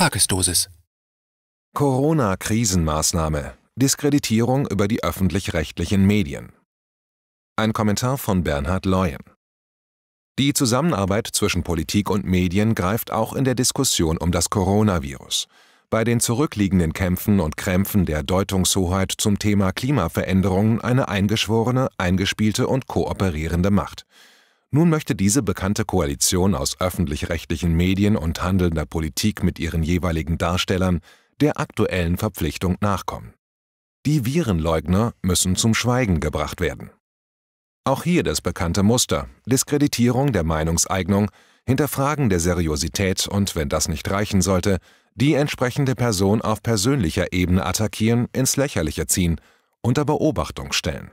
Tagesdosis. Corona-Krisenmaßnahme. Diskreditierung über die öffentlich-rechtlichen Medien. Ein Kommentar von Bernhard Leuen. Die Zusammenarbeit zwischen Politik und Medien greift auch in der Diskussion um das Coronavirus. Bei den zurückliegenden Kämpfen und Krämpfen der Deutungshoheit zum Thema Klimaveränderungen eine eingeschworene, eingespielte und kooperierende Macht. Nun möchte diese bekannte Koalition aus öffentlich-rechtlichen Medien und handelnder Politik mit ihren jeweiligen Darstellern der aktuellen Verpflichtung nachkommen. Die Virenleugner müssen zum Schweigen gebracht werden. Auch hier das bekannte Muster, Diskreditierung der Meinungseignung, Hinterfragen der Seriosität und, wenn das nicht reichen sollte, die entsprechende Person auf persönlicher Ebene attackieren, ins Lächerliche ziehen, unter Beobachtung stellen.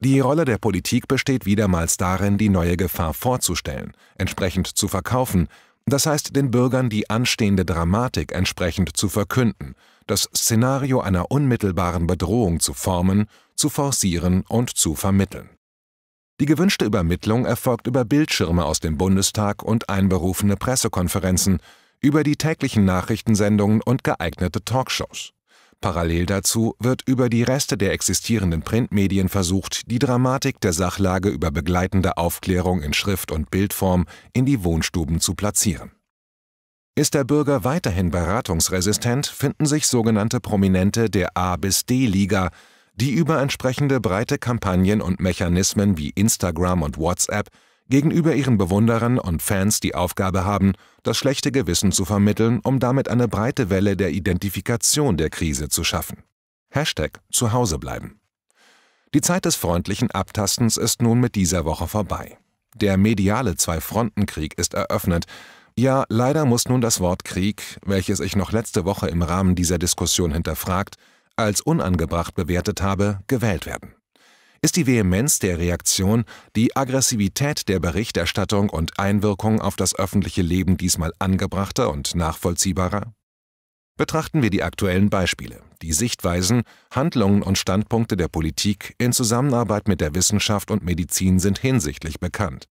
Die Rolle der Politik besteht wiedermals darin, die neue Gefahr vorzustellen, entsprechend zu verkaufen, das heißt den Bürgern die anstehende Dramatik entsprechend zu verkünden, das Szenario einer unmittelbaren Bedrohung zu formen, zu forcieren und zu vermitteln. Die gewünschte Übermittlung erfolgt über Bildschirme aus dem Bundestag und einberufene Pressekonferenzen, über die täglichen Nachrichtensendungen und geeignete Talkshows. Parallel dazu wird über die Reste der existierenden Printmedien versucht, die Dramatik der Sachlage über begleitende Aufklärung in Schrift- und Bildform in die Wohnstuben zu platzieren. Ist der Bürger weiterhin beratungsresistent, finden sich sogenannte Prominente der A- bis D-Liga, die über entsprechende breite Kampagnen und Mechanismen wie Instagram und WhatsApp gegenüber ihren Bewunderern und Fans die Aufgabe haben, das schlechte Gewissen zu vermitteln, um damit eine breite Welle der Identifikation der Krise zu schaffen. Hashtag Zuhause bleiben. Die Zeit des freundlichen Abtastens ist nun mit dieser Woche vorbei. Der mediale Zwei-Fronten-Krieg ist eröffnet. Ja, leider muss nun das Wort Krieg, welches ich noch letzte Woche im Rahmen dieser Diskussion hinterfragt, als unangebracht bewertet habe, gewählt werden ist die Vehemenz der Reaktion, die Aggressivität der Berichterstattung und Einwirkung auf das öffentliche Leben diesmal angebrachter und nachvollziehbarer? Betrachten wir die aktuellen Beispiele, die Sichtweisen, Handlungen und Standpunkte der Politik in Zusammenarbeit mit der Wissenschaft und Medizin sind hinsichtlich bekannt.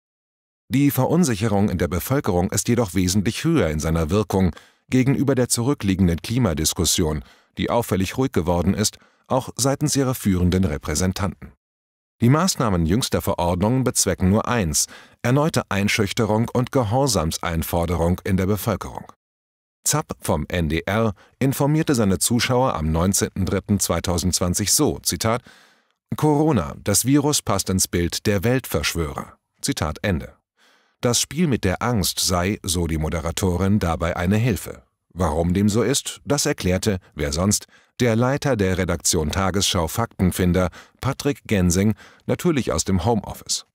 Die Verunsicherung in der Bevölkerung ist jedoch wesentlich höher in seiner Wirkung gegenüber der zurückliegenden Klimadiskussion, die auffällig ruhig geworden ist, auch seitens ihrer führenden Repräsentanten. Die Maßnahmen jüngster Verordnungen bezwecken nur eins, erneute Einschüchterung und Gehorsamseinforderung in der Bevölkerung. Zapp vom NDR informierte seine Zuschauer am 19.03.2020 so, Zitat, Corona, das Virus passt ins Bild der Weltverschwörer. Zitat Ende. Das Spiel mit der Angst sei, so die Moderatorin, dabei eine Hilfe. Warum dem so ist, das erklärte, wer sonst, der Leiter der Redaktion Tagesschau Faktenfinder, Patrick Gensing, natürlich aus dem Homeoffice.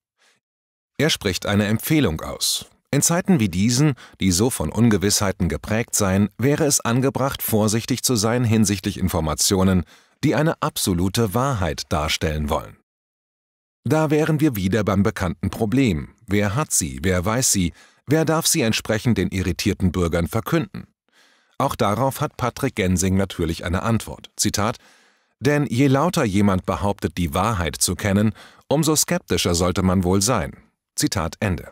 Er spricht eine Empfehlung aus. In Zeiten wie diesen, die so von Ungewissheiten geprägt seien, wäre es angebracht, vorsichtig zu sein hinsichtlich Informationen, die eine absolute Wahrheit darstellen wollen. Da wären wir wieder beim bekannten Problem. Wer hat sie, wer weiß sie, wer darf sie entsprechend den irritierten Bürgern verkünden? Auch darauf hat Patrick Gensing natürlich eine Antwort. Zitat: Denn je lauter jemand behauptet, die Wahrheit zu kennen, umso skeptischer sollte man wohl sein. Zitat Ende.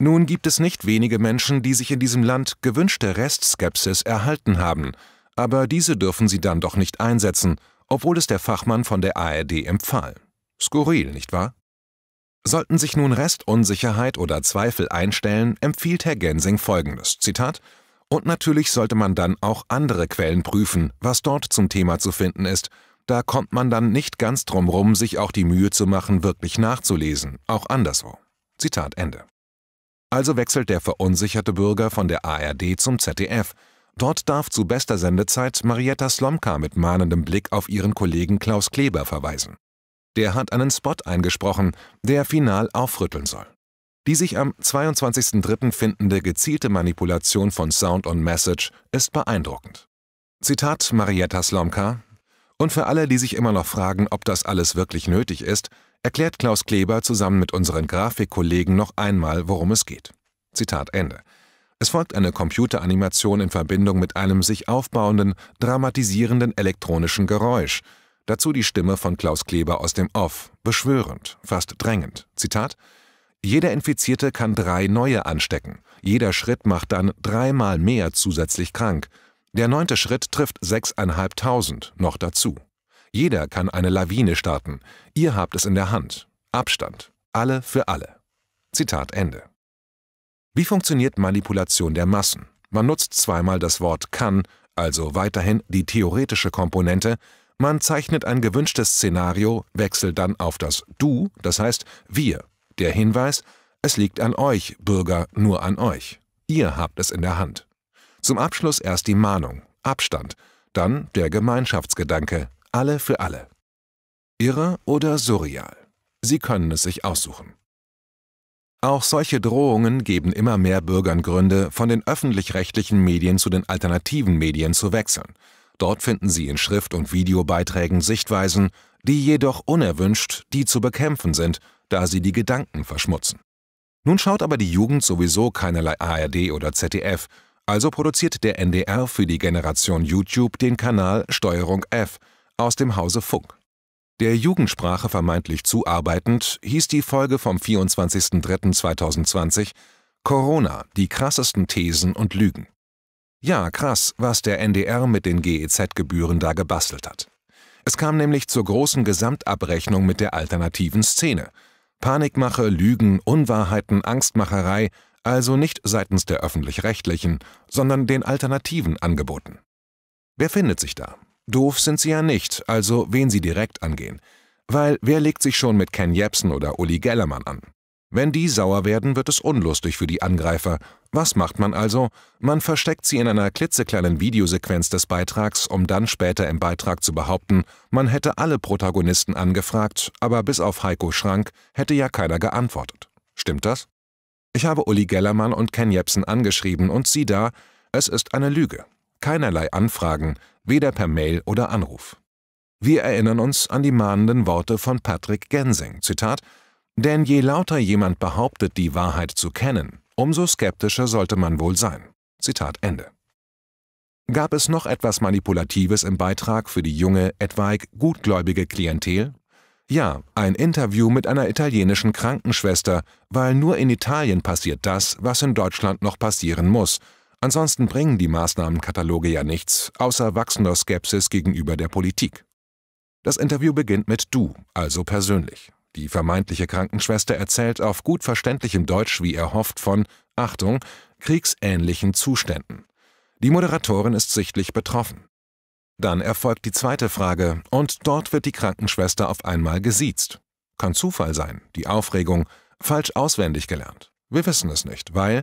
Nun gibt es nicht wenige Menschen, die sich in diesem Land gewünschte Restskepsis erhalten haben, aber diese dürfen sie dann doch nicht einsetzen, obwohl es der Fachmann von der ARD empfahl. Skurril, nicht wahr? Sollten sich nun Restunsicherheit oder Zweifel einstellen, empfiehlt Herr Gensing folgendes: Zitat und natürlich sollte man dann auch andere Quellen prüfen, was dort zum Thema zu finden ist. Da kommt man dann nicht ganz drum rum, sich auch die Mühe zu machen, wirklich nachzulesen, auch anderswo. Zitat Ende. Also wechselt der verunsicherte Bürger von der ARD zum ZDF. Dort darf zu bester Sendezeit Marietta Slomka mit mahnendem Blick auf ihren Kollegen Klaus Kleber verweisen. Der hat einen Spot eingesprochen, der final aufrütteln soll. Die sich am 22.03. findende gezielte Manipulation von Sound und Message ist beeindruckend. Zitat Marietta Slomka. Und für alle, die sich immer noch fragen, ob das alles wirklich nötig ist, erklärt Klaus Kleber zusammen mit unseren Grafikkollegen noch einmal, worum es geht. Zitat Ende. Es folgt eine Computeranimation in Verbindung mit einem sich aufbauenden, dramatisierenden elektronischen Geräusch. Dazu die Stimme von Klaus Kleber aus dem Off, beschwörend, fast drängend. Zitat: jeder Infizierte kann drei neue anstecken. Jeder Schritt macht dann dreimal mehr zusätzlich krank. Der neunte Schritt trifft 6.500 noch dazu. Jeder kann eine Lawine starten. Ihr habt es in der Hand. Abstand. Alle für alle. Zitat Ende. Wie funktioniert Manipulation der Massen? Man nutzt zweimal das Wort kann, also weiterhin die theoretische Komponente, man zeichnet ein gewünschtes Szenario, wechselt dann auf das Du, das heißt wir, der Hinweis, es liegt an euch, Bürger, nur an euch. Ihr habt es in der Hand. Zum Abschluss erst die Mahnung, Abstand, dann der Gemeinschaftsgedanke, alle für alle. Irre oder surreal? Sie können es sich aussuchen. Auch solche Drohungen geben immer mehr Bürgern Gründe, von den öffentlich-rechtlichen Medien zu den alternativen Medien zu wechseln. Dort finden sie in Schrift- und Videobeiträgen Sichtweisen, die jedoch unerwünscht die zu bekämpfen sind da sie die Gedanken verschmutzen. Nun schaut aber die Jugend sowieso keinerlei ARD oder ZDF, also produziert der NDR für die Generation YouTube den Kanal Steuerung F aus dem Hause Funk. Der Jugendsprache vermeintlich zuarbeitend hieß die Folge vom 24.03.2020 Corona, die krassesten Thesen und Lügen. Ja, krass, was der NDR mit den GEZ-Gebühren da gebastelt hat. Es kam nämlich zur großen Gesamtabrechnung mit der alternativen Szene – Panikmache, Lügen, Unwahrheiten, Angstmacherei, also nicht seitens der öffentlich-rechtlichen, sondern den alternativen Angeboten. Wer findet sich da? Doof sind sie ja nicht, also wen sie direkt angehen. Weil wer legt sich schon mit Ken Jebsen oder Uli Gellermann an? Wenn die sauer werden, wird es unlustig für die Angreifer. Was macht man also? Man versteckt sie in einer klitzekleinen Videosequenz des Beitrags, um dann später im Beitrag zu behaupten, man hätte alle Protagonisten angefragt, aber bis auf Heiko Schrank hätte ja keiner geantwortet. Stimmt das? Ich habe Uli Gellermann und Ken Jepsen angeschrieben und sieh da, es ist eine Lüge. Keinerlei Anfragen, weder per Mail oder Anruf. Wir erinnern uns an die mahnenden Worte von Patrick Gensing. Zitat: denn je lauter jemand behauptet, die Wahrheit zu kennen, umso skeptischer sollte man wohl sein. Zitat Ende. Gab es noch etwas Manipulatives im Beitrag für die junge, etwaig gutgläubige Klientel? Ja, ein Interview mit einer italienischen Krankenschwester, weil nur in Italien passiert das, was in Deutschland noch passieren muss. Ansonsten bringen die Maßnahmenkataloge ja nichts, außer wachsender Skepsis gegenüber der Politik. Das Interview beginnt mit Du, also persönlich. Die vermeintliche Krankenschwester erzählt auf gut verständlichem Deutsch, wie er hofft, von, Achtung, kriegsähnlichen Zuständen. Die Moderatorin ist sichtlich betroffen. Dann erfolgt die zweite Frage und dort wird die Krankenschwester auf einmal gesiezt. Kann Zufall sein, die Aufregung, falsch auswendig gelernt. Wir wissen es nicht, weil,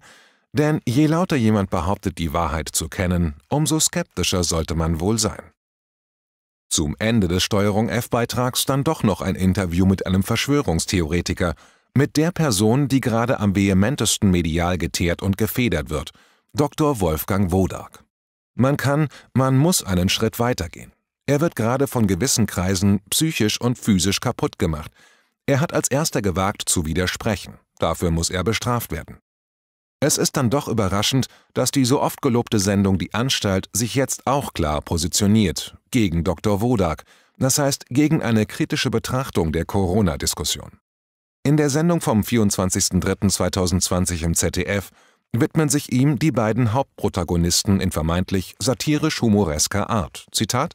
denn je lauter jemand behauptet, die Wahrheit zu kennen, umso skeptischer sollte man wohl sein. Zum Ende des Steuerung F-Beitrags dann doch noch ein Interview mit einem Verschwörungstheoretiker, mit der Person, die gerade am vehementesten medial geteert und gefedert wird, Dr. Wolfgang Wodak. Man kann, man muss einen Schritt weitergehen. Er wird gerade von gewissen Kreisen psychisch und physisch kaputt gemacht. Er hat als erster gewagt zu widersprechen. Dafür muss er bestraft werden. Es ist dann doch überraschend, dass die so oft gelobte Sendung Die Anstalt sich jetzt auch klar positioniert gegen Dr. Wodak, das heißt gegen eine kritische Betrachtung der Corona-Diskussion. In der Sendung vom 24.03.2020 im ZDF widmen sich ihm die beiden Hauptprotagonisten in vermeintlich satirisch-humoresker Art. Zitat: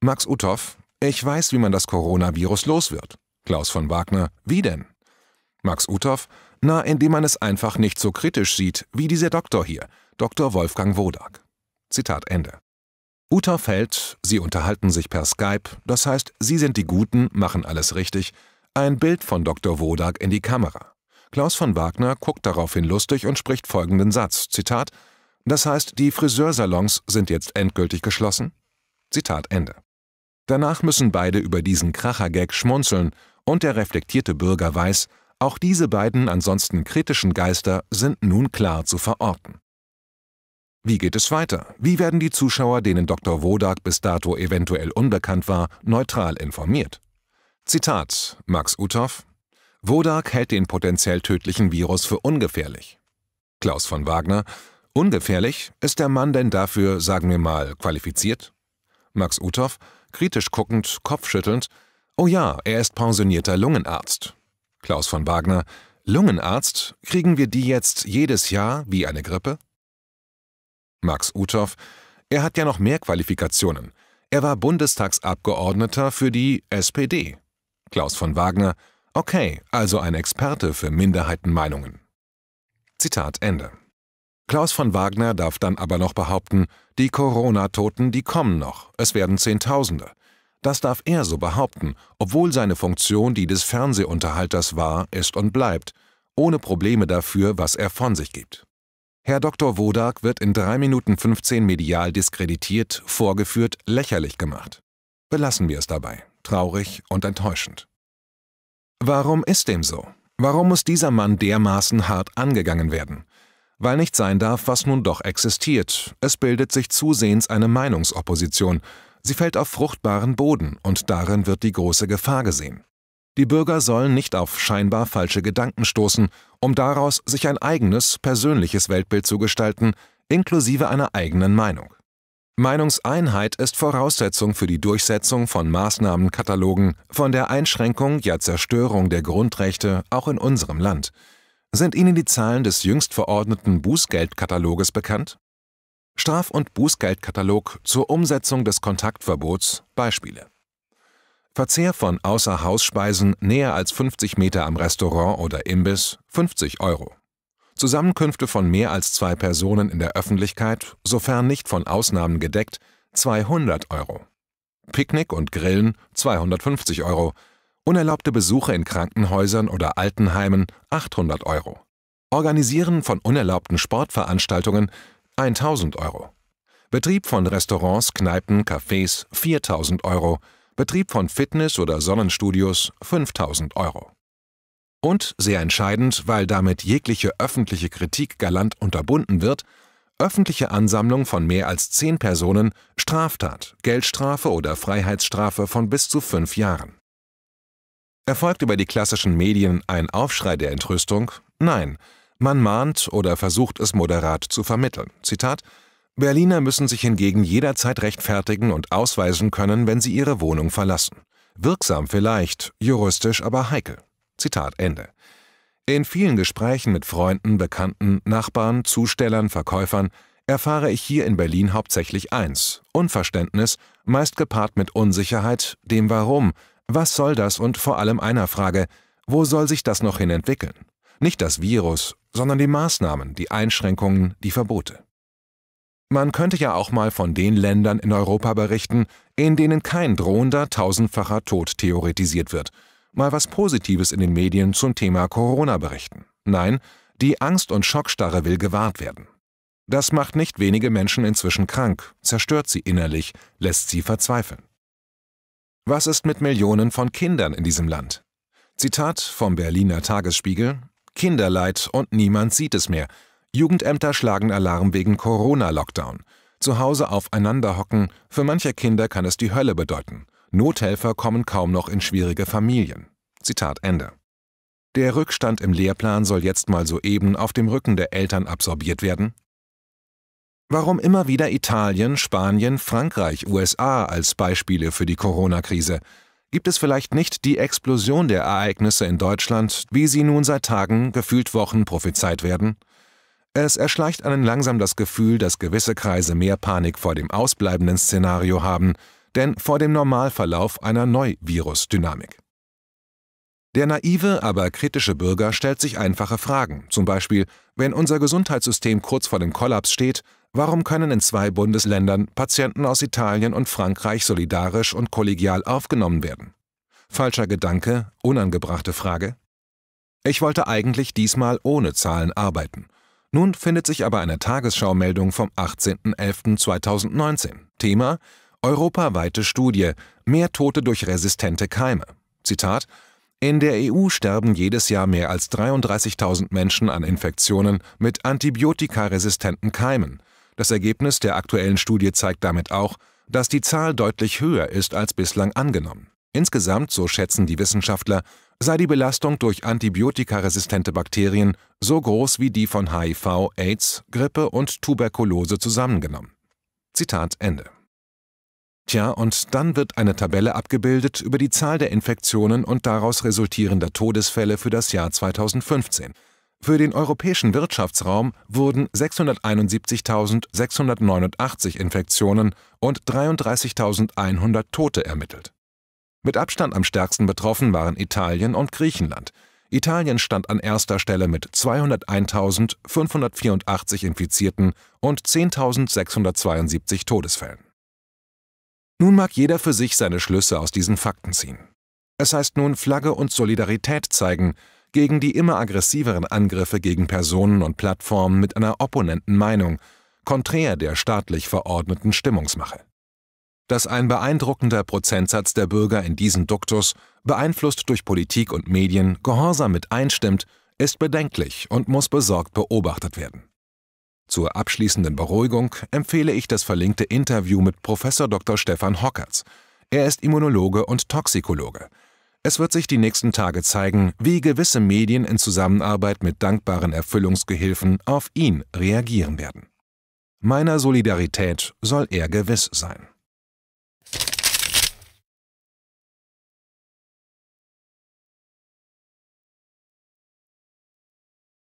Max Uthoff, ich weiß, wie man das Coronavirus los wird. Klaus von Wagner, wie denn? Max Uthoff, na, indem man es einfach nicht so kritisch sieht, wie dieser Doktor hier, Dr. Wolfgang Wodak. Zitat Ende. Uta fällt, sie unterhalten sich per Skype, das heißt, sie sind die Guten, machen alles richtig, ein Bild von Dr. Wodak in die Kamera. Klaus von Wagner guckt daraufhin lustig und spricht folgenden Satz, Zitat, das heißt, die Friseursalons sind jetzt endgültig geschlossen? Zitat Ende. Danach müssen beide über diesen Krachergag schmunzeln und der reflektierte Bürger weiß, auch diese beiden ansonsten kritischen Geister sind nun klar zu verorten. Wie geht es weiter? Wie werden die Zuschauer, denen Dr. Wodak bis dato eventuell unbekannt war, neutral informiert? Zitat Max Uthoff Wodak hält den potenziell tödlichen Virus für ungefährlich. Klaus von Wagner Ungefährlich? Ist der Mann denn dafür, sagen wir mal, qualifiziert? Max Uthoff kritisch guckend, kopfschüttelnd Oh ja, er ist pensionierter Lungenarzt. Klaus von Wagner Lungenarzt? Kriegen wir die jetzt jedes Jahr wie eine Grippe? Max Uthoff, er hat ja noch mehr Qualifikationen. Er war Bundestagsabgeordneter für die SPD. Klaus von Wagner, okay, also ein Experte für Minderheitenmeinungen. Zitat Ende. Klaus von Wagner darf dann aber noch behaupten, die Corona-Toten, die kommen noch, es werden Zehntausende. Das darf er so behaupten, obwohl seine Funktion die des Fernsehunterhalters war, ist und bleibt, ohne Probleme dafür, was er von sich gibt. Herr Dr. Wodak wird in 3 Minuten 15 medial diskreditiert, vorgeführt, lächerlich gemacht. Belassen wir es dabei. Traurig und enttäuschend. Warum ist dem so? Warum muss dieser Mann dermaßen hart angegangen werden? Weil nicht sein darf, was nun doch existiert. Es bildet sich zusehends eine Meinungsopposition. Sie fällt auf fruchtbaren Boden und darin wird die große Gefahr gesehen. Die Bürger sollen nicht auf scheinbar falsche Gedanken stoßen um daraus sich ein eigenes, persönliches Weltbild zu gestalten, inklusive einer eigenen Meinung. Meinungseinheit ist Voraussetzung für die Durchsetzung von Maßnahmenkatalogen, von der Einschränkung ja Zerstörung der Grundrechte auch in unserem Land. Sind Ihnen die Zahlen des jüngst verordneten Bußgeldkataloges bekannt? Straf- und Bußgeldkatalog zur Umsetzung des Kontaktverbots Beispiele. Verzehr von Außerhausspeisen näher als 50 Meter am Restaurant oder Imbiss 50 Euro. Zusammenkünfte von mehr als zwei Personen in der Öffentlichkeit, sofern nicht von Ausnahmen gedeckt, 200 Euro. Picknick und Grillen 250 Euro. Unerlaubte Besuche in Krankenhäusern oder Altenheimen 800 Euro. Organisieren von unerlaubten Sportveranstaltungen 1000 Euro. Betrieb von Restaurants, Kneipen, Cafés 4000 Euro. Betrieb von Fitness- oder Sonnenstudios 5000 Euro. Und sehr entscheidend, weil damit jegliche öffentliche Kritik galant unterbunden wird, öffentliche Ansammlung von mehr als zehn Personen Straftat, Geldstrafe oder Freiheitsstrafe von bis zu fünf Jahren. Erfolgt über die klassischen Medien ein Aufschrei der Entrüstung? Nein, man mahnt oder versucht es moderat zu vermitteln. Zitat Berliner müssen sich hingegen jederzeit rechtfertigen und ausweisen können, wenn sie ihre Wohnung verlassen. Wirksam vielleicht, juristisch aber heikel. Zitat Ende. In vielen Gesprächen mit Freunden, Bekannten, Nachbarn, Zustellern, Verkäufern erfahre ich hier in Berlin hauptsächlich eins: Unverständnis, meist gepaart mit Unsicherheit, dem Warum, was soll das und vor allem einer Frage: Wo soll sich das noch hin entwickeln? Nicht das Virus, sondern die Maßnahmen, die Einschränkungen, die Verbote. Man könnte ja auch mal von den Ländern in Europa berichten, in denen kein drohender tausendfacher Tod theoretisiert wird. Mal was Positives in den Medien zum Thema Corona berichten. Nein, die Angst und Schockstarre will gewahrt werden. Das macht nicht wenige Menschen inzwischen krank, zerstört sie innerlich, lässt sie verzweifeln. Was ist mit Millionen von Kindern in diesem Land? Zitat vom Berliner Tagesspiegel Kinderleid und niemand sieht es mehr. Jugendämter schlagen Alarm wegen Corona-Lockdown. Zu Hause aufeinander hocken, für manche Kinder kann es die Hölle bedeuten. Nothelfer kommen kaum noch in schwierige Familien. Zitat Ende. Der Rückstand im Lehrplan soll jetzt mal soeben auf dem Rücken der Eltern absorbiert werden? Warum immer wieder Italien, Spanien, Frankreich, USA als Beispiele für die Corona-Krise? Gibt es vielleicht nicht die Explosion der Ereignisse in Deutschland, wie sie nun seit Tagen, gefühlt Wochen prophezeit werden? Es erschleicht einen langsam das Gefühl, dass gewisse Kreise mehr Panik vor dem ausbleibenden Szenario haben, denn vor dem Normalverlauf einer Neu-Virus-Dynamik. Der naive, aber kritische Bürger stellt sich einfache Fragen, zum Beispiel, wenn unser Gesundheitssystem kurz vor dem Kollaps steht, warum können in zwei Bundesländern Patienten aus Italien und Frankreich solidarisch und kollegial aufgenommen werden? Falscher Gedanke, unangebrachte Frage? Ich wollte eigentlich diesmal ohne Zahlen arbeiten – nun findet sich aber eine Tagesschau-Meldung vom 18.11.2019. Thema: Europaweite Studie: Mehr Tote durch resistente Keime. Zitat: In der EU sterben jedes Jahr mehr als 33.000 Menschen an Infektionen mit antibiotikaresistenten Keimen. Das Ergebnis der aktuellen Studie zeigt damit auch, dass die Zahl deutlich höher ist als bislang angenommen. Insgesamt, so schätzen die Wissenschaftler, sei die Belastung durch antibiotikaresistente Bakterien so groß wie die von HIV, AIDS, Grippe und Tuberkulose zusammengenommen. Zitat Ende. Tja, und dann wird eine Tabelle abgebildet über die Zahl der Infektionen und daraus resultierender Todesfälle für das Jahr 2015. Für den europäischen Wirtschaftsraum wurden 671.689 Infektionen und 33.100 Tote ermittelt. Mit Abstand am stärksten betroffen waren Italien und Griechenland. Italien stand an erster Stelle mit 201.584 Infizierten und 10.672 Todesfällen. Nun mag jeder für sich seine Schlüsse aus diesen Fakten ziehen. Es heißt nun Flagge und Solidarität zeigen gegen die immer aggressiveren Angriffe gegen Personen und Plattformen mit einer opponenten Meinung, konträr der staatlich verordneten Stimmungsmache dass ein beeindruckender Prozentsatz der Bürger in diesen Duktus, beeinflusst durch Politik und Medien, gehorsam mit einstimmt, ist bedenklich und muss besorgt beobachtet werden. Zur abschließenden Beruhigung empfehle ich das verlinkte Interview mit Prof. Dr. Stefan Hockertz. Er ist Immunologe und Toxikologe. Es wird sich die nächsten Tage zeigen, wie gewisse Medien in Zusammenarbeit mit dankbaren Erfüllungsgehilfen auf ihn reagieren werden. Meiner Solidarität soll er gewiss sein.